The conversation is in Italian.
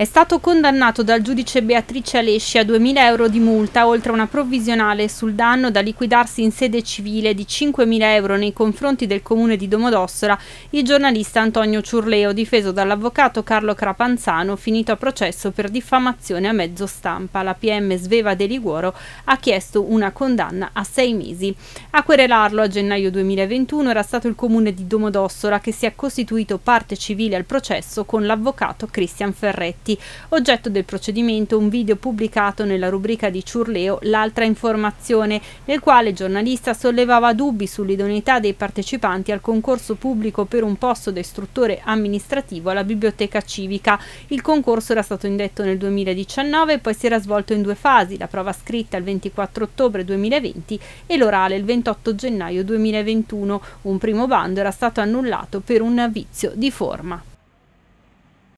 È stato condannato dal giudice Beatrice Alesci a 2.000 euro di multa, oltre a una provvisionale sul danno da liquidarsi in sede civile di 5.000 euro nei confronti del comune di Domodossola, il giornalista Antonio Ciurleo, difeso dall'avvocato Carlo Crapanzano, finito a processo per diffamazione a mezzo stampa. La PM Sveva De Liguoro ha chiesto una condanna a sei mesi. A querelarlo a gennaio 2021 era stato il comune di Domodossola che si è costituito parte civile al processo con l'avvocato Cristian Ferretti reati, oggetto del procedimento un video pubblicato nella rubrica di Ciurleo L'altra informazione, nel quale il giornalista sollevava dubbi sull'idoneità dei partecipanti al concorso pubblico per un posto da istruttore amministrativo alla biblioteca civica. Il concorso era stato indetto nel 2019 e poi si era svolto in due fasi, la prova scritta il 24 ottobre 2020 e l'orale il 28 gennaio 2021. Un primo bando era stato annullato per un vizio di forma.